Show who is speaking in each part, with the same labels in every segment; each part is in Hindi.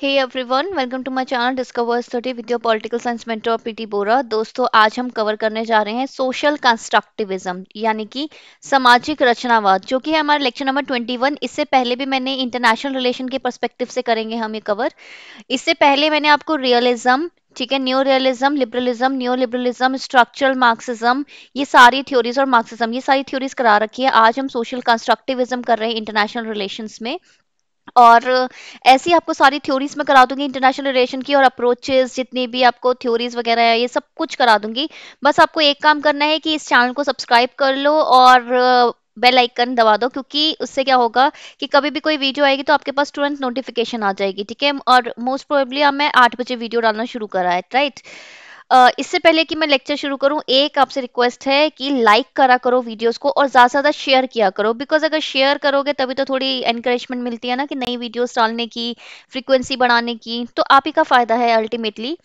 Speaker 1: Hey everyone welcome to my channel discover study with your political science mentor Preeti Bora दोस्तों आज हम कवर करने जा रहे हैं सोशल कंस्ट्रक्टिविज्म यानी कि सामाजिक रचनावाद जो कि है हमारा लेक्चर नंबर 21 इससे पहले भी मैंने इंटरनेशनल रिलेशन के परस्पेक्टिव से करेंगे हम ये कवर इससे पहले मैंने आपको रियलिज्म ठीक है new realism liberalism new liberalism structural marxism ये सारी थ्योरीज और मार्क्सिज्म ये सारी थ्योरीज करा रखी है आज हम सोशल कंस्ट्रक्टिविज्म कर रहे हैं इंटरनेशनल रिलेशंस में और ऐसी आपको सारी थ्योरीज में करा दूंगी इंटरनेशनल रिलेशन की और अप्रोचेस जितनी भी आपको थ्योरीज वगैरह है ये सब कुछ करा दूंगी बस आपको एक काम करना है कि इस चैनल को सब्सक्राइब कर लो और बेल आइकन दबा दो क्योंकि उससे क्या होगा कि कभी भी कोई वीडियो आएगी तो आपके पास तुरंत नोटिफिकेशन आ जाएगी ठीक है और मोस्ट प्रोबेबली अब मैं आठ बजे वीडियो डालना शुरू करा है राइट इससे पहले कि मैं लेक्चर शुरू करूँ एक आपसे रिक्वेस्ट है कि लाइक करा करो वीडियोस को और ज़्यादा से ज़्यादा शेयर किया करो बिकॉज अगर शेयर करोगे तभी तो थोड़ी एनकरेजमेंट मिलती है ना कि नई वीडियोस डालने की फ्रिक्वेंसी बढ़ाने की तो आप ही का फ़ायदा है अल्टीमेटली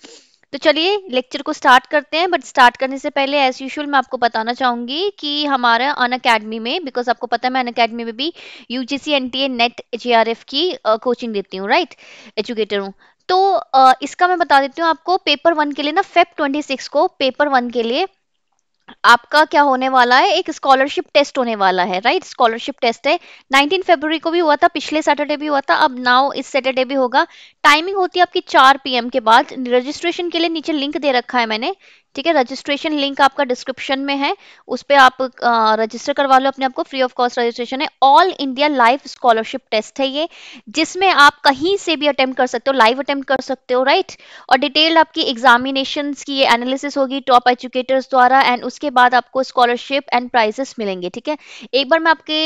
Speaker 1: तो चलिए लेक्चर को स्टार्ट करते हैं बट स्टार्ट करने से पहले एज यूजुअल मैं आपको बताना चाहूँगी कि हमारा अन अकेडमी में बिकॉज आपको पता है मैं अन अकेडमी में भी U G C N T A NET J R F की कोचिंग देती हूँ राइट एजुकेटर हूँ तो आ, इसका मैं बता देती हूँ आपको पेपर वन के लिए ना फेब 26 को पेपर वन के लिए आपका क्या होने वाला है एक स्कॉलरशिप टेस्ट होने वाला है राइट स्कॉलरशिप टेस्ट है 19 फरवरी को भी हुआ था पिछले सैटरडे भी हुआ था अब नाउ इस सैटरडे भी होगा टाइमिंग होती है आपकी 4 पीएम के बाद रजिस्ट्रेशन के लिए नीचे लिंक दे रखा है मैंने ठीक है रजिस्ट्रेशन लिंक आपका डिस्क्रिप्शन में है उस पर आप रजिस्टर करवा लो अपने आपको फ्री ऑफ कॉस्ट रजिस्ट्रेशन है all India live scholarship test है ये जिसमें आप कहीं से भी अटेम्प्ट कर सकते हो लाइव अटेम्प्ट कर सकते हो राइट और डिटेल आपकी एग्जामिनेशन की ये एनालिसिस होगी टॉप एजुकेटर्स द्वारा एंड उसके बाद आपको स्कॉलरशिप एंड प्राइजेस मिलेंगे ठीक है एक बार मैं आपके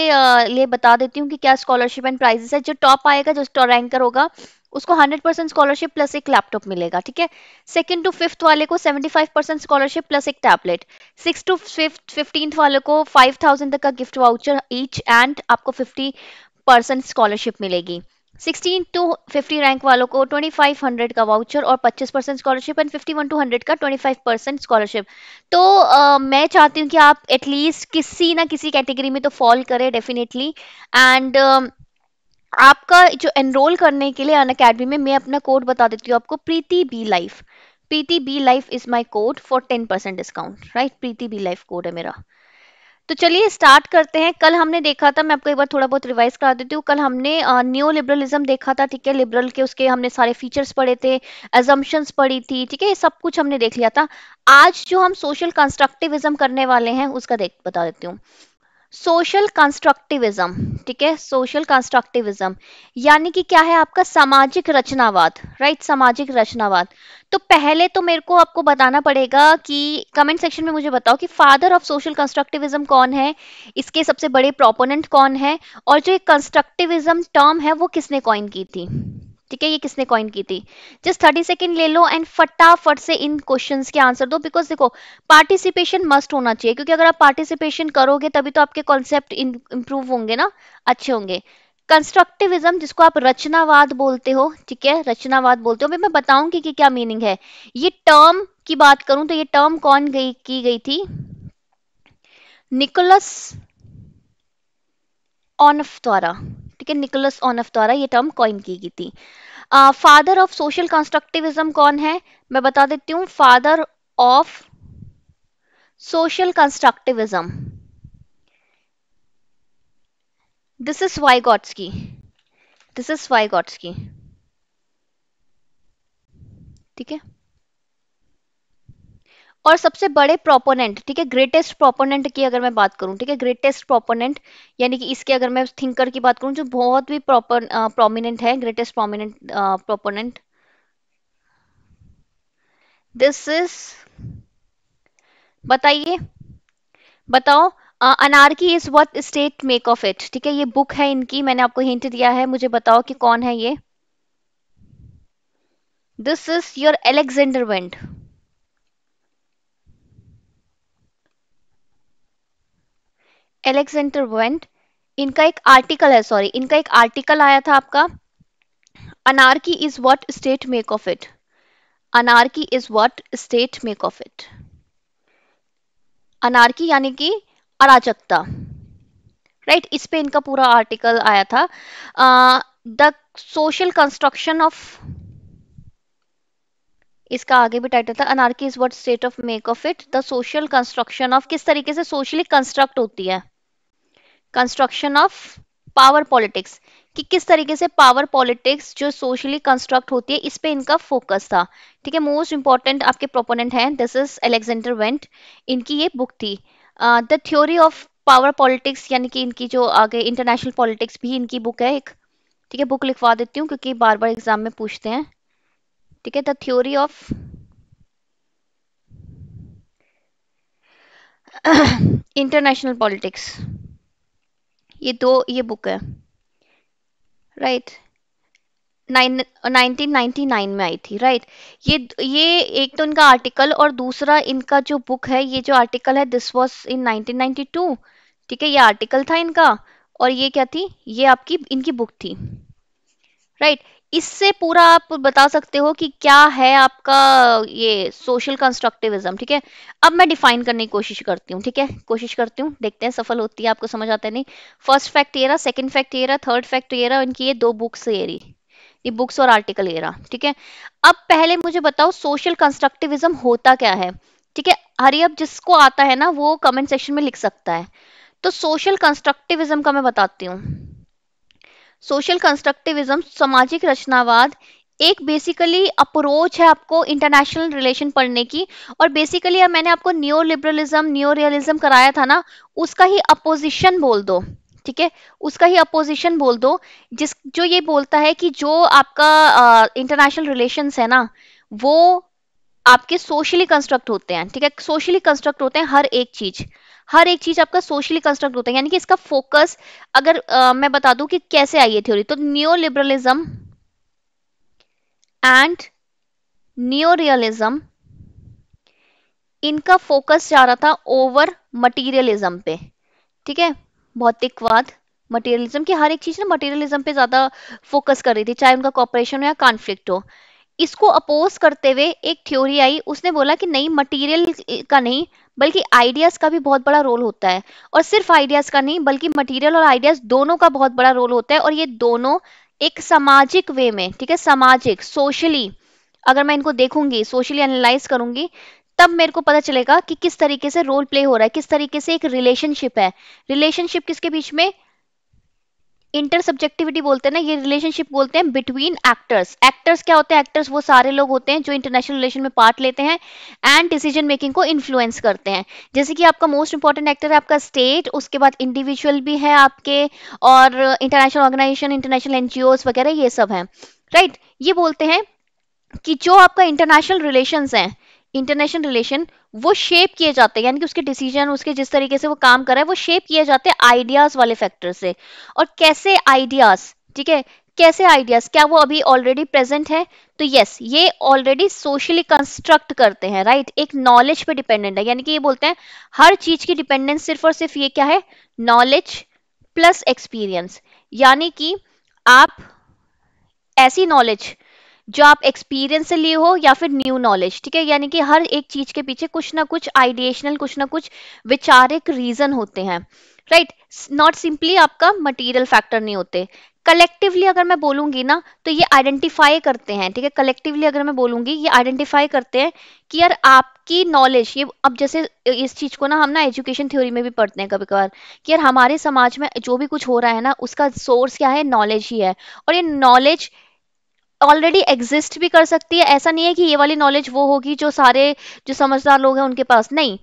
Speaker 1: लिए बता देती हूँ कि क्या स्कॉलरशिप एंड प्राइजेस है जो टॉप आएगा जो रैंकर होगा उसको 100 परसेंट स्कॉलरशिप प्लस एक लैपटॉप मिलेगा ठीक है सेकंड टू फिफ्थ वाले को 75 परसेंट स्कॉलरशिप प्लस एक tablet six to fifth fifteen वाले को 5000 तक का गिफ्ट वाउचर ईच एंड आपको 50 परसेंट स्कॉलरशिप मिलेगी 16 टू 50 रैंक वालों को 2500 का वाउचर और 25 परसेंट स्कॉलरशिप एंड 51 टू 100 का 25 परसेंट स्कॉलरशिप तो आ, मैं चाहती हूँ कि आप एटलीस्ट किसी ना किसी कैटेगरी में तो फॉल करें डेफिनेटली एंड आपका जो एनरोल करने के लिए अन अकेडमी में मैं अपना कोड बता देती हूँ आपको Preeti B life Preeti B life is my code for ten percent discount right Preeti B life code है मेरा तो चलिए स्टार्ट करते हैं कल हमने देखा था मैं आपको एक बार थोड़ा बहुत रिवाइज करा देती हूँ कल हमने न्यू लिबरलिज्म देखा था ठीक है लिबरल के उसके हमने सारे फीचर्स पढ़े थे एजम्पन्स पढ़ी थी ठीक है ये सब कुछ हमने देख लिया था आज जो हम सोशल कंस्ट्रक्टिविज्म करने वाले हैं उसका देख बता देती हूँ सोशल कंस्ट्रक्टिविज्म ठीक है सोशल कंस्ट्रक्टिविज्म यानी कि क्या है आपका सामाजिक रचनावाद राइट सामाजिक रचनावाद तो पहले तो मेरे को आपको बताना पड़ेगा कि कमेंट सेक्शन में मुझे बताओ कि फादर ऑफ सोशल कंस्ट्रक्टिविज्म कौन है इसके सबसे बड़े प्रोपोनेंट कौन है और जो एक कंस्ट्रक्टिविज्म टर्म है वो किसने कॉइन की थी ठीक है ये किसने कॉइन की थी जस्ट थर्टी सेकेंड ले लो एंड फटाफट से इन क्वेश्चन के आंसर दो बिकॉज देखो पार्टिसिपेशन मस्ट होना चाहिए क्योंकि अगर आप पार्टिसिपेशन करोगे तभी तो आपके कॉन्सेप्ट इंप्रूव होंगे ना अच्छे होंगे कंस्ट्रक्टिविज्म जिसको आप रचनावाद बोलते हो ठीक है रचनावाद बोलते हो मैं बताऊंगी कि क्या मीनिंग है ये टर्म की बात करूं तो ये टर्म कौन गई की गई थी निकोलस ऑनफ द्वारा ठीक है निकोलस ऑनफ द्वारा ये टर्म कॉइन की गई थी फादर ऑफ सोशल कंस्ट्रक्टिविज्म कौन है मैं बता देती हूँ फादर ऑफ सोशल कंस्ट्रक्टिविज्म वाई गॉड्स की दिस इज वाई गॉड्स की ठीक है और सबसे बड़े प्रोपोनेंट ठीक है ग्रेटेस्ट प्रोपोनेंट की अगर मैं बात करूं ठीक है ग्रेटेस्ट प्रोपोनेंट यानी कि इसके अगर मैं थिंकर की बात करूं जो बहुत भी प्रोमिनेंट है greatest prominent proponent this is बताइए बताओ anarchy is what state make of it ठीक है ये बुक है इनकी मैंने आपको हिंट दिया है मुझे बताओ कि कौन है ये this is your Alexander Wendt Alexander Wendt इनका एक आर्टिकल है सॉरी इनका एक आर्टिकल आया था आपका anarchy is what state make of it anarchy is what state make of it anarchy यानी कि अराजकता राइट right? इस पे इनका पूरा आर्टिकल आया था द सोशल कंस्ट्रक्शन ऑफ इसका आगे भी टाइटल था anarchy is what state of make of it the social construction of किस तरीके से सोशली कंस्ट्रक्ट होती है कंस्ट्रक्शन ऑफ पावर पॉलिटिक्स कि किस तरीके से पावर पॉलिटिक्स जो सोशली कंस्ट्रक्ट होती है इस पे इनका फोकस था ठीक है मोस्ट इंपॉर्टेंट आपके प्रोपोनेंट हैं दिस इज एलेक्जेंडर वेंट इनकी ये बुक थी the theory of power politics यानी कि इनकी जो आगे इंटरनेशनल पॉलिटिक्स भी इनकी बुक है एक ठीक है बुक लिखवा देती हूँ क्योंकि बार बार एग्जाम में पूछते हैं ठीक है the theory of international politics ये दो ये बुक है राइट नाइन 1999 में आई थी राइट ये ये एक तो इनका आर्टिकल और दूसरा इनका जो बुक है ये जो आर्टिकल है दिस वाज इन 1992 ठीक है ये आर्टिकल था इनका और ये क्या थी ये आपकी इनकी बुक थी राइट इससे पूरा आप बता सकते हो कि क्या है आपका ये सोशल कंस्ट्रक्टिविज्म ठीक है अब मैं डिफाइन करने की कोशिश करती हूँ ठीक है कोशिश करती हूँ देखते हैं सफल होती है आपको समझ आता है नहीं फर्स्ट फैक्ट ये रहा सेकंड फैक्ट ये रहा थर्ड फैक्ट ये रहा इनकी ये दो बुक्स ये रही ये बुक्स और आर्टिकल ये रहा ठीक है अब पहले मुझे बताओ सोशल कंस्ट्रक्टिविज्म होता क्या है ठीक है हरिअप जिसको आता है ना वो कमेंट सेक्शन में लिख सकता है तो सोशल कंस्ट्रक्टिविज्म का मैं बताती हूँ सोशल कंस्ट्रक्टिविज्म सामाजिक रचनावाद एक बेसिकली अप्रोच है आपको इंटरनेशनल रिलेशन पढ़ने की और बेसिकली अब मैंने आपको न्यू लिबरलिज्म न्यू रियलिज्म कराया था ना उसका ही अपोजिशन बोल दो ठीक है उसका ही अपोजिशन बोल दो जिस जो ये बोलता है कि जो आपका इंटरनेशनल रिलेशन है ना वो आपके सोशली कंस्ट्रक्ट होते हैं ठीक है सोशली कंस्ट्रक्ट होते हैं हर एक चीज़ हर एक चीज आपका सोशली कंस्ट्रक्ट होता है यानी कि इसका फोकस अगर आ, मैं बता दूं कि कैसे आई है थ्योरी तो neo liberalism and neo realism इनका फोकस जा रहा था ओवर मटीरियलिज्म पे ठीक है भौतिकवाद मटेरियलिज्म की हर एक चीज ना मटेरियलिज्म पे ज्यादा फोकस कर रही थी चाहे उनका कॉपरेशन हो या कॉन्फ्लिक्ट हो इसको अपोज करते हुए एक थ्योरी आई उसने बोला कि नहीं मटेरियल का नहीं बल्कि आइडियाज का भी बहुत बड़ा रोल होता है और सिर्फ आइडियाज का नहीं बल्कि मटेरियल और आइडियाज दोनों का बहुत बड़ा रोल होता है और ये दोनों एक सामाजिक वे में ठीक है सामाजिक सोशली अगर मैं इनको देखूंगी सोशली एनालाइज करूंगी तब मेरे को पता चलेगा कि किस तरीके से रोल प्ले हो रहा है किस तरीके से एक रिलेशनशिप है रिलेशनशिप किसके बीच में इंटर सब्जेक्टिविटी बोलते हैं ना ये रिलेशनशिप बोलते हैं बिटवीन एक्टर्स एक्टर्स क्या होते हैं एक्टर्स वो सारे लोग होते हैं जो इंटरनेशनल रिलेशन में पार्ट लेते हैं एंड डिसीजन मेकिंग को इन्फ्लुएंस करते हैं जैसे कि आपका मोस्ट इंपॉर्टेंट एक्टर है आपका स्टेट उसके बाद इंडिविजुअल भी है आपके और इंटरनेशनल ऑर्गेनाइजेशन इंटरनेशनल एनजीओ वगैरह ये सब है राइट right? ये बोलते हैं कि जो आपका इंटरनेशनल रिलेशन है इंटरनेशनल रिलेशन वो शेप किए जाते हैं यानी कि उसके डिसीजन उसके जिस तरीके से वो काम कर रहा है वो शेप किए जाते हैं आइडियाज वाले फैक्टर से और कैसे आइडियाज ठीक है कैसे आइडियाज क्या वो अभी ऑलरेडी प्रेजेंट है तो यस ये ऑलरेडी सोशली कंस्ट्रक्ट करते हैं राइट एक नॉलेज पे डिपेंडेंट है यानी कि ये बोलते हैं हर चीज की डिपेंडेंस सिर्फ और सिर्फ ये क्या है नॉलेज प्लस एक्सपीरियंस यानी कि आप ऐसी नॉलेज जो आप एक्सपीरियंस से लिए हो या फिर न्यू नॉलेज ठीक है यानी कि हर एक चीज के पीछे कुछ ना कुछ आइडिएशनल कुछ ना कुछ विचारिक रीजन होते हैं राइट नॉट सिंपली आपका मटेरियल फैक्टर नहीं होते कलेक्टिवली अगर मैं बोलूंगी ना तो ये आइडेंटिफाई करते हैं ठीक है कलेक्टिवली अगर मैं बोलूंगी ये आइडेंटिफाई करते हैं कि यार आपकी नॉलेज ये अब जैसे इस चीज को ना हम ना एजुकेशन थ्योरी में भी पढ़ते हैं कभी कभार कि यार हमारे समाज में जो भी कुछ हो रहा है ना उसका सोर्स क्या है नॉलेज ही है और ये नॉलेज ऑलरेडी एग्जिस्ट भी कर सकती है ऐसा नहीं है कि ये वाली नॉलेज वो होगी जो सारे जो समझदार लोग हैं उनके पास नहीं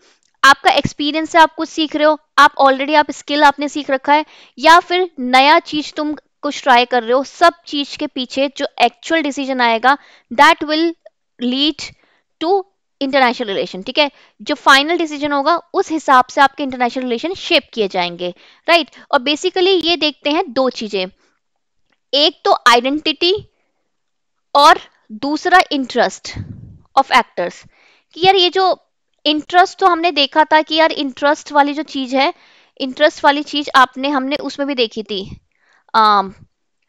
Speaker 1: आपका एक्सपीरियंस से आप कुछ सीख रहे हो आप ऑलरेडी आप स्किल आपने सीख रखा है या फिर नया चीज तुम कुछ ट्राई कर रहे हो सब चीज के पीछे जो एक्चुअल डिसीजन आएगा that will lead to international relation ठीक है जो फाइनल डिसीजन होगा उस हिसाब से आपके इंटरनेशनल रिलेशन शेप किए जाएंगे राइट right? और बेसिकली ये देखते हैं दो चीजें एक तो आइडेंटिटी और दूसरा इंटरेस्ट ऑफ एक्टर्स कि यार ये जो इंटरेस्ट तो हमने देखा था कि यार इंटरेस्ट वाली जो चीज है इंटरेस्ट वाली चीज आपने हमने उसमें भी देखी थी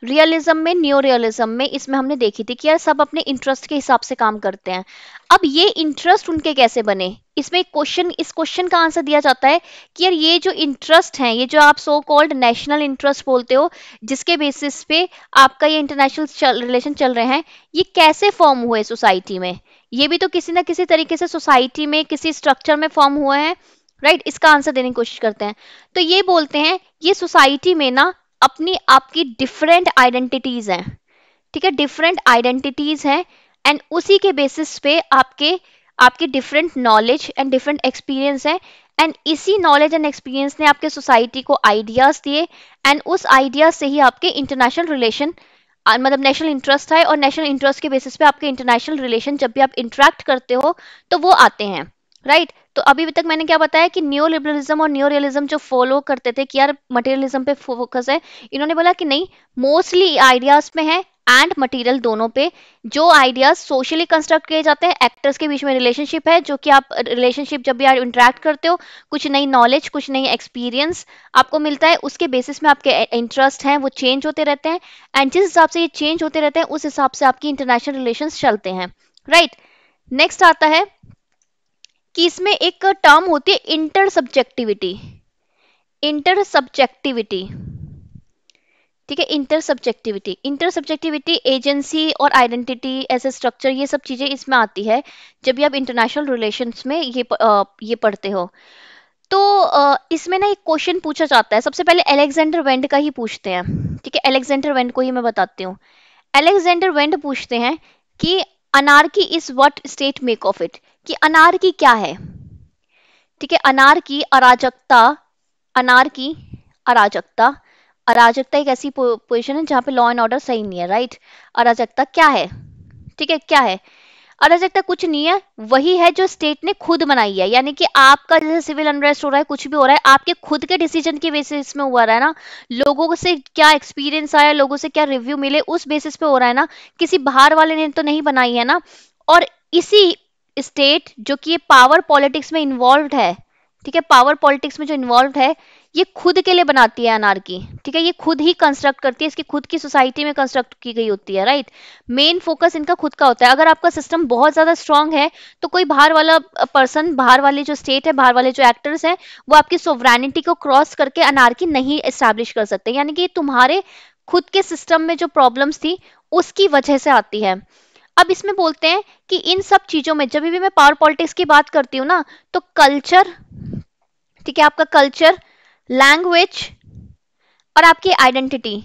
Speaker 1: रियलिज्म में न्यू रियलिज्म में इसमें हमने देखी थी कि यार सब अपने इंटरेस्ट के हिसाब से काम करते हैं अब ये इंटरेस्ट उनके कैसे बने इसमें क्वेश्चन इस क्वेश्चन का आंसर दिया जाता है कि यार ये जो इंटरेस्ट हैं ये जो आप सो कॉल्ड नेशनल इंटरेस्ट बोलते हो जिसके बेसिस पे आपका ये इंटरनेशनल रिलेशन चल रहे हैं ये कैसे फॉर्म हुए सोसाइटी में ये भी तो किसी ना किसी तरीके से सोसाइटी में किसी स्ट्रक्चर में फॉर्म हुए हैं राइट right? इसका आंसर देने की कोशिश करते हैं तो ये बोलते हैं ये सोसाइटी में ना अपनी आपकी डिफरेंट आइडेंटिटीज हैं ठीक है डिफरेंट आइडेंटिटीज हैं एंड उसी के बेसिस पे आपके आपके different knowledge and different experience हैं एंड इसी नॉलेज एंड एक्सपीरियंस ने आपके सोसाइटी को आइडियाज दिए एंड उस आइडियाज से ही आपके इंटरनेशनल रिलेशन मतलब नेशनल इंटरेस्ट है और नेशनल इंटरेस्ट के बेसिस पे आपके इंटरनेशनल रिलेशन जब भी आप इंटरेक्ट करते हो तो वो आते हैं राइट right? तो अभी तक मैंने क्या बताया कि न्यू लिबरलिज्म और न्यू रियलिज्म जो फॉलो करते थे कि यार मटेरियलिज्म पे फोकस है इन्होंने बोला कि नहीं मोस्टली आइडियाज में है एंड मटेरियल दोनों पे जो आइडियाज सोशली कंस्ट्रक्ट किए जाते हैं एक्टर्स के बीच में रिलेशनशिप है जो कि आप रिलेशनशिप जब भी आप इंटरेक्ट करते हो कुछ नई नॉलेज कुछ नई एक्सपीरियंस आपको मिलता है उसके बेसिस में आपके इंटरेस्ट हैं वो चेंज होते रहते हैं एंड जिस हिसाब से ये चेंज होते रहते हैं उस हिसाब से आपकी इंटरनेशनल रिलेशन चलते हैं राइट right? नेक्स्ट आता है कि इसमें एक टर्म होती है इंटर सब्जेक्टिविटी इंटर सब्जेक्टिविटी ठीक है intersubjectivity intersubjectivity agency और आइडेंटिटी ऐसे ए स्ट्रक्चर ये सब चीज़ें इसमें आती है जब भी आप इंटरनेशनल रिलेशंस में ये आ, ये पढ़ते हो तो इसमें ना एक क्वेश्चन पूछा जाता है सबसे पहले एलेक्जेंडर वेंड का ही पूछते हैं ठीक है एलेक्जेंडर वेंड को ही मैं बताती हूँ एलेक्जेंडर वेंड पूछते हैं कि anarchy is what state make of it कि अनार की क्या है ठीक है अनार की अराजकता अनार की अराजकता अराजकता एक ऐसी पोजिशन है जहां पे लॉ एंड ऑर्डर सही नहीं है राइट अराजकता क्या है ठीक है क्या है अराजकता कुछ नहीं है वही है जो स्टेट ने खुद बनाई है यानी कि आपका जैसे सिविल अनरेस्ट हो रहा है कुछ भी हो रहा है आपके खुद के डिसीजन के बेसिस में हुआ रहा है ना लोगों से क्या एक्सपीरियंस आया लोगों से क्या रिव्यू मिले उस बेसिस पे हो रहा है ना किसी बाहर वाले ने तो नहीं बनाई है ना और इसी स्टेट जो कि ये पावर पॉलिटिक्स में इन्वॉल्व है ठीक है पावर पॉलिटिक्स में जो इन्वॉल्व है ये खुद के लिए बनाती है अनारकी ठीक है ये खुद ही कंस्ट्रक्ट करती है इसकी खुद की सोसाइटी में कंस्ट्रक्ट की गई होती है राइट मेन फोकस इनका खुद का होता है अगर आपका सिस्टम बहुत ज्यादा स्ट्रांग है तो कोई बाहर वाला पर्सन बाहर वाले जो स्टेट है बाहर वाले जो एक्टर्स हैं वो आपकी सोवरेनिटी को क्रॉस करके अनारकी नहीं इस्टेब्लिश कर सकते यानी कि तुम्हारे खुद के सिस्टम में जो प्रॉब्लम्स थी उसकी वजह से आती है अब इसमें बोलते हैं कि इन सब चीज़ों में जब भी मैं पावर पॉलिटिक्स की बात करती हूँ ना तो कल्चर ठीक है आपका कल्चर लैंग्वेज और आपकी आइडेंटिटी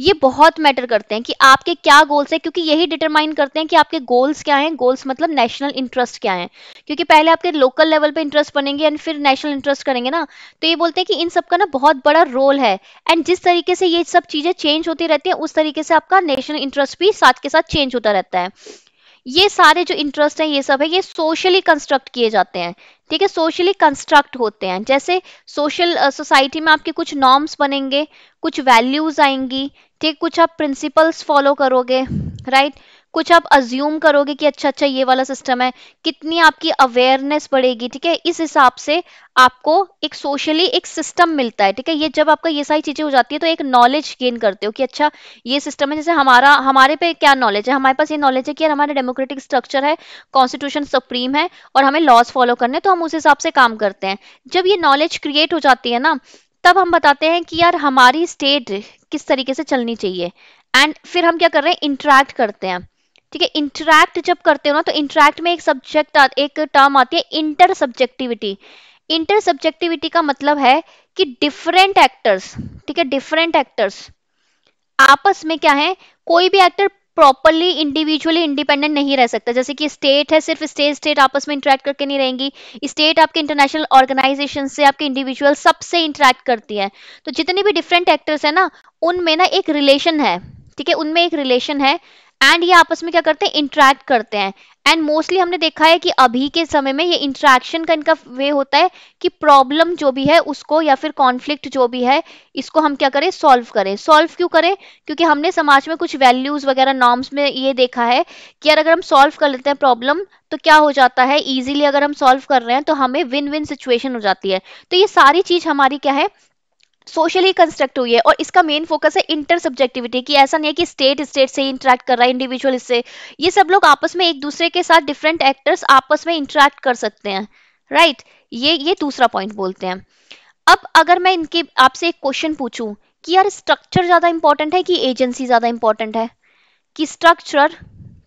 Speaker 1: ये बहुत मैटर करते हैं कि आपके क्या गोल्स हैं क्योंकि यही डिटरमाइन करते हैं कि आपके गोल्स क्या हैं गोल्स मतलब नेशनल इंटरेस्ट क्या हैं क्योंकि पहले आपके लोकल लेवल पे इंटरेस्ट बनेंगे एंड फिर नेशनल इंटरेस्ट करेंगे ना तो ये बोलते हैं कि इन सब का ना बहुत बड़ा रोल है एंड जिस तरीके से ये सब चीज़ें चेंज होती रहती है उस तरीके से आपका नेशनल इंटरेस्ट भी साथ के साथ चेंज होता रहता है ये सारे जो इंटरेस्ट हैं ये सब है ये सोशली कंस्ट्रक्ट किए जाते हैं ठीक है सोशली कंस्ट्रक्ट होते हैं जैसे सोशल सोसाइटी uh, में आपके कुछ नॉर्म्स बनेंगे कुछ वैल्यूज आएंगी ठीक कुछ आप प्रिंसिपल्स फॉलो करोगे राइट right? कुछ आप अज्यूम करोगे कि अच्छा अच्छा ये वाला सिस्टम है कितनी आपकी अवेयरनेस बढ़ेगी ठीक है इस हिसाब से आपको एक सोशली एक सिस्टम मिलता है ठीक है ये जब आपका ये सारी चीजें हो जाती है तो एक नॉलेज गेन करते हो कि अच्छा ये सिस्टम है जैसे हमारा हमारे पे क्या नॉलेज है हमारे पास ये नॉलेज है कि यार हमारा डेमोक्रेटिक स्ट्रक्चर है कॉन्स्टिट्यूशन सुप्रीम है और हमें लॉज फॉलो करने तो हम उस हिसाब से काम करते हैं जब ये नॉलेज क्रिएट हो जाती है ना तब हम बताते हैं कि यार हमारी स्टेट किस तरीके से चलनी चाहिए एंड फिर हम क्या कर रहे हैं इंट्रैक्ट करते हैं ठीक है इंटरैक्ट जब करते हो ना तो इंटरैक्ट में एक सब्जेक्ट एक टर्म आती है इंटर सब्जेक्टिविटी इंटर सब्जेक्टिविटी का मतलब है कि डिफरेंट एक्टर्स ठीक है डिफरेंट एक्टर्स आपस में क्या है कोई भी एक्टर प्रॉपरली इंडिविजुअली इंडिपेंडेंट नहीं रह सकता जैसे कि स्टेट है सिर्फ स्टेट स्टेट आपस में इंटरेक्ट करके नहीं रहेंगी स्टेट आपके इंटरनेशनल ऑर्गेनाइजेशन से आपके इंडिविजुअल सबसे इंटरेक्ट करती है तो जितने भी डिफरेंट एक्टर्स है ना उनमें ना एक रिलेशन है ठीक है उनमें एक रिलेशन है एंड ये आपस में क्या करते हैं इंट्रैक्ट करते हैं एंड मोस्टली हमने देखा है कि अभी के समय में ये इंट्रैक्शन का इनका वे होता है कि प्रॉब्लम जो भी है उसको या फिर कॉन्फ्लिक्ट जो भी है इसको हम क्या करें सॉल्व करें सॉल्व क्यों करें क्योंकि हमने समाज में कुछ वैल्यूज वगैरह नॉर्म्स में ये देखा है कि यार अगर हम सॉल्व कर लेते हैं प्रॉब्लम तो क्या हो जाता है ईजिली अगर हम सॉल्व कर रहे हैं तो हमें विन विन सिचुएशन हो जाती है तो ये सारी चीज हमारी क्या है सोशली कंस्ट्रक्ट हुई है और इसका मेन फोकस है इंटर सब्जेक्टिविटी की ऐसा नहीं है कि स्टेट स्टेट से इंटरेक्ट कर रहा है इंडिविजुअल से ये सब लोग आपस में एक दूसरे के साथ डिफरेंट एक्टर्स आपस में इंटरेक्ट कर सकते हैं राइट right? ये ये दूसरा पॉइंट बोलते हैं अब अगर मैं इनके आपसे एक क्वेश्चन पूछूं कि यार स्ट्रक्चर ज़्यादा इंपॉर्टेंट है कि एजेंसी ज़्यादा इंपॉर्टेंट है कि स्ट्रक्चर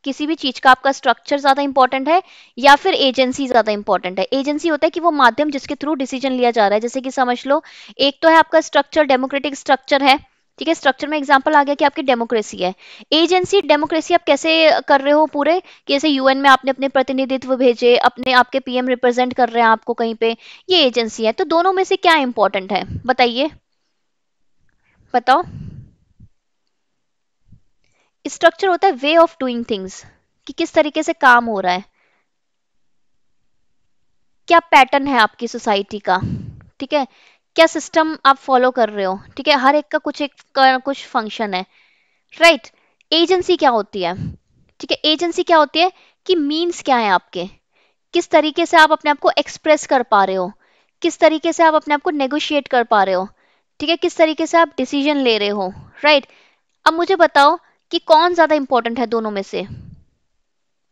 Speaker 1: किसी भी चीज का आपका स्ट्रक्चर ज्यादा इंपॉर्टेंट है या फिर एजेंसी ज्यादा इंपॉर्टेंट है एजेंसी होता है कि वो माध्यम जिसके थ्रू डिसीजन लिया जा रहा है जैसे कि समझ लो एक तो है आपका स्ट्रक्चर डेमोक्रेटिक स्ट्रक्चर है ठीक है स्ट्रक्चर में एग्जांपल आ गया कि आपकी डेमोक्रेसी है एजेंसी डेमोक्रेसी आप कैसे कर रहे हो पूरे जैसे यूएन में आपने अपने प्रतिनिधित्व भेजे अपने आपके पीएम रिप्रेजेंट कर रहे हैं आपको कहीं पे ये एजेंसी है तो दोनों में से क्या इंपॉर्टेंट है बताइए बताओ स्ट्रक्चर होता है वे ऑफ डूइंग थिंग्स कि किस तरीके से काम हो रहा है क्या पैटर्न है आपकी सोसाइटी का ठीक है क्या सिस्टम आप फॉलो कर रहे हो ठीक है हर एक का कुछ एक का कुछ फंक्शन है राइट right. एजेंसी क्या होती है ठीक है एजेंसी क्या होती है कि मींस क्या है आपके किस तरीके से आप अपने आप को एक्सप्रेस कर पा रहे हो किस तरीके से आप अपने आप को नेगोशिएट कर पा रहे हो ठीक है किस तरीके से आप डिसीजन ले रहे हो राइट right. अब मुझे बताओ कि कौन ज़्यादा इंपॉर्टेंट है दोनों में से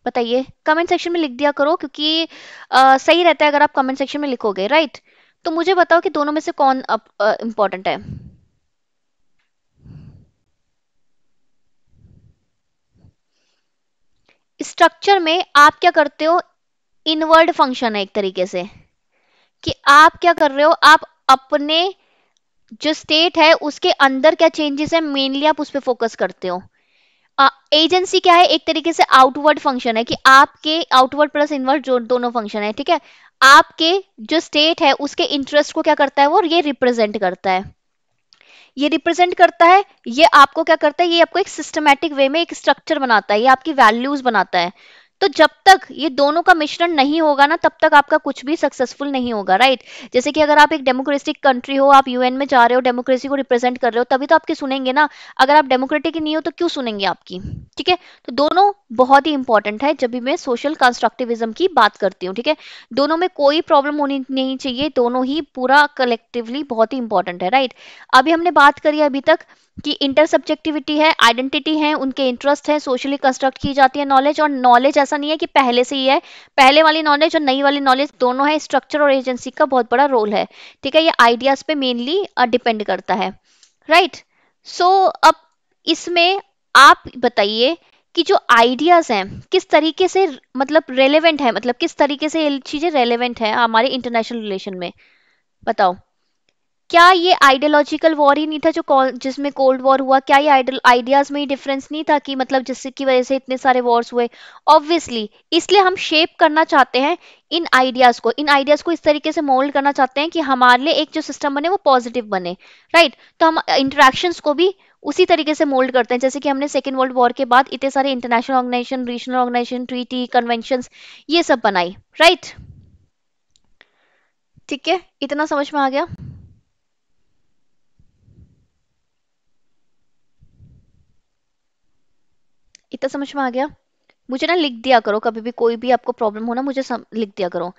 Speaker 1: बताइए कमेंट सेक्शन में लिख दिया करो क्योंकि आ, सही रहता है अगर आप कमेंट सेक्शन में लिखोगे राइट तो मुझे बताओ कि दोनों में से कौन इंपॉर्टेंट है स्ट्रक्चर में आप क्या करते हो इनवर्ड फंक्शन है एक तरीके से कि आप क्या कर रहे हो आप अपने जो स्टेट है उसके अंदर क्या चेंजेस है मेनली आप उस पर फोकस करते हो एजेंसी क्या है एक तरीके से आउटवर्ड फंक्शन है कि आपके आउटवर्ड प्लस इनवर्ड जो दोनों फंक्शन है ठीक है आपके जो स्टेट है उसके इंटरेस्ट को क्या करता है वो ये रिप्रेजेंट करता है ये रिप्रेजेंट करता है ये आपको क्या करता है ये आपको एक सिस्टमेटिक वे में एक स्ट्रक्चर बनाता है ये आपकी वैल्यूज बनाता है तो जब तक ये दोनों का मिश्रण नहीं होगा ना तब तक आपका कुछ भी सक्सेसफुल नहीं होगा राइट जैसे कि अगर आप एक डेमोक्रेटिक कंट्री हो आप यूएन में जा रहे हो डेमोक्रेसी को रिप्रेजेंट कर रहे हो तभी तो आपकी सुनेंगे ना अगर आप डेमोक्रेटिक नहीं हो तो क्यों सुनेंगे आपकी ठीक है तो दोनों बहुत ही इंपॉर्टेंट है जब भी मैं सोशल कंस्ट्रक्टिविज्म की बात करती हूँ ठीक है दोनों में कोई प्रॉब्लम होनी नहीं चाहिए दोनों ही पूरा कलेक्टिवली बहुत ही इंपॉर्टेंट है राइट अभी हमने बात करी अभी तक कि इंटर सब्जेक्टिविटी है आइडेंटिटी है उनके इंटरेस्ट है सोशली कंस्ट्रक्ट की जाती है नॉलेज और नॉलेज ऐसा नहीं है कि पहले से ही है पहले वाली नॉलेज और नई वाली नॉलेज दोनों है स्ट्रक्चर और एजेंसी का बहुत बड़ा रोल है ठीक है ये आइडियाज पे मेनली डिपेंड करता है राइट right? सो so, अब इसमें आप बताइए कि जो आइडियाज़ हैं किस तरीके से मतलब रेलेवेंट है मतलब किस तरीके से ये चीज़ें रेलेवेंट है हमारे इंटरनेशनल रिलेशन में बताओ क्या ये आइडियोलॉजिकल वॉर ही नहीं था जो जिसमें कोल्ड वॉर हुआ क्या ये आइडियाज में ही डिफरेंस नहीं था कि मतलब जिसकी वजह से इतने सारे वॉर्स हुए ऑब्वियसली इसलिए हम शेप करना चाहते हैं इन आइडियाज को इन आइडियाज को इस तरीके से मोल्ड करना चाहते हैं कि हमारे लिए एक जो सिस्टम बने वो पॉजिटिव बने राइट तो हम इंटरेक्शन को भी उसी तरीके से मोल्ड करते हैं जैसे कि हमने सेकेंड वर्ल्ड वॉर के बाद इतने सारे international organisation regional organisation treaty convention ये सब बनाई राइट ठीक है इतना समझ में आ गया इतना समझ में आ गया मुझे ना लिख दिया करो कभी भी कोई भी आपको प्रॉब्लम हो ना मुझे सम, लिख दिया करो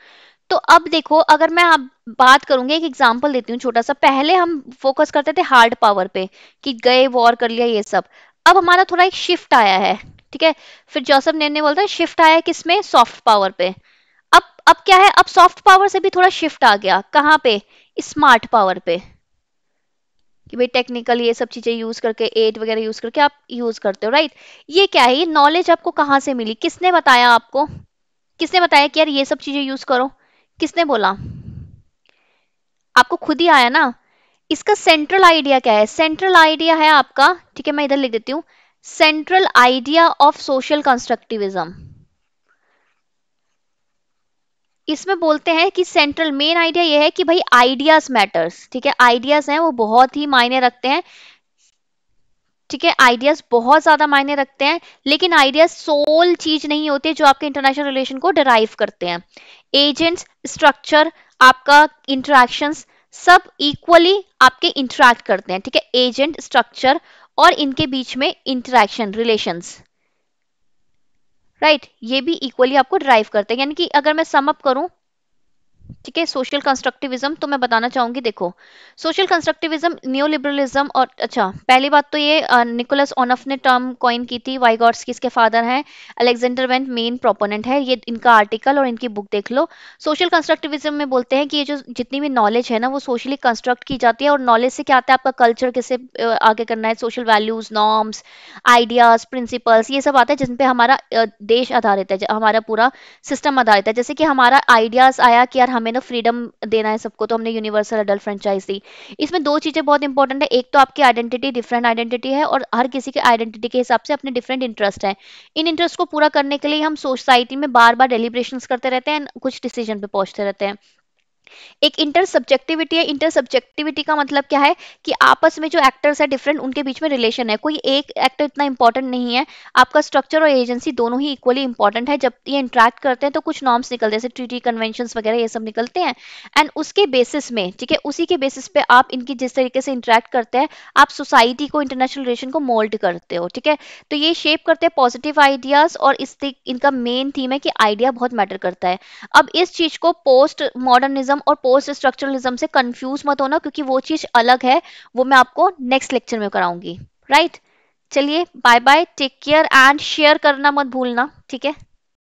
Speaker 1: तो अब देखो अगर मैं आप बात करूंगी एक एग्जांपल देती हूँ छोटा सा पहले हम फोकस करते थे हार्ड पावर पे कि गए वॉर कर लिया ये सब अब हमारा थोड़ा एक शिफ्ट आया है ठीक है फिर जोसफ ने बोलता है शिफ्ट आया किसमें सॉफ्ट पावर पे अब अब क्या है अब सॉफ्ट पावर से भी थोड़ा शिफ्ट आ गया कहाँ पे स्मार्ट पावर पे कि भाई टेक्निकल ये सब चीज़ें यूज़ करके एड वगैरह यूज़ करके आप यूज़ करते हो राइट ये क्या है ये नॉलेज आपको कहाँ से मिली किसने बताया आपको किसने बताया कि यार ये सब चीज़ें यूज़ करो किसने बोला आपको खुद ही आया ना इसका सेंट्रल आइडिया क्या है सेंट्रल आइडिया है आपका ठीक है मैं इधर लिख देती हूँ central idea of social constructivism इसमें बोलते हैं कि सेंट्रल मेन आइडिया ये है कि भाई आइडियाज मैटर्स ठीक है आइडियाज हैं वो बहुत ही मायने रखते हैं ठीक है आइडियाज बहुत ज्यादा मायने रखते हैं लेकिन आइडियाज सोल चीज नहीं होती जो आपके इंटरनेशनल रिलेशन को डिराइव करते हैं एजेंट्स स्ट्रक्चर आपका इंटरेक्शन सब इक्वली आपके इंटरेक्ट करते हैं ठीक है एजेंट स्ट्रक्चर और इनके बीच में इंटरेक्शन रिलेशंस राइट right? ये भी इक्वली आपको ड्राइव करते हैं यानी कि अगर मैं सम अप करूं ठीक है सोशल कंस्ट्रक्टिविज्म तो मैं बताना चाहूंगी देखो सोशल कंस्ट्रक्टिविज्म न्यू लिबरलिज्म और अच्छा पहली बात तो ये निकोलस ऑनफ ने टर्म कॉइन की थी वाइगॉट्स की इसके फादर हैं अलेक्जेंडर वेंट मेन प्रोपोनेंट है ये इनका आर्टिकल और इनकी बुक देख लो सोशल कंस्ट्रक्टिविज्म में बोलते हैं कि ये जो जितनी भी नॉलेज है ना वो सोशली कंस्ट्रक्ट की जाती है और नॉलेज से क्या आता है आपका कल्चर कैसे आगे करना है social values norms ideas principles ये सब आता है जिनपे हमारा देश आधारित है हमारा पूरा सिस्टम आधारित है जैसे कि हमारा आइडियाज आया कि यार हमें ना फ्रीडम देना है सबको तो हमने यूनिवर्सल अडल्ट फ्रेंचाइज दी इसमें दो चीज़ें बहुत इंपॉर्टेंट है एक तो आपकी आइडेंटिटी डिफरेंट आइडेंटिटी है और हर किसी के आइडेंटिटी के हिसाब से अपने डिफरेंट इंटरेस्ट है इन इंटरेस्ट को पूरा करने के लिए हम सोसाइटी में बार बार डेलीब्रेशन करते रहते हैं कुछ डिसीजन पे पहुंचते रहते हैं एक इंटर सब्जेक्टिविटी है इंटर सब्जेक्टिविटी का मतलब क्या है कि आपस में जो एक्टर्स है डिफरेंट उनके बीच में रिलेशन है कोई एक एक्टर इतना इंपॉर्टेंट नहीं है आपका स्ट्रक्चर और एजेंसी दोनों ही इक्वली इंपॉर्टेंट है जब ये इंट्रैक्ट करते हैं तो कुछ नॉर्म्स निकलते हैं जैसे ट्रीटी कन्वेंशन वगैरह ये सब निकलते हैं एंड उसके बेसिस में ठीक है उसी के बेसिस पे आप इनकी जिस तरीके से इंट्रैक्ट करते हैं आप सोसाइटी को इंटरनेशनल रिलेशन को मोल्ड करते हो ठीक है तो ये शेप करते हैं पॉजिटिव आइडियाज और इस इनका मेन थीम है कि आइडिया बहुत मैटर करता है अब इस चीज को पोस्ट मॉडर्निज्म स्ट्रक्चरलिज्म और पोस्ट स्ट्रक्चरलिज्म से कंफ्यूज मत होना क्योंकि वो चीज अलग है वो मैं आपको नेक्स्ट लेक्चर में कराऊंगी राइट चलिए bye bye take care and share करना मत भूलना ठीक है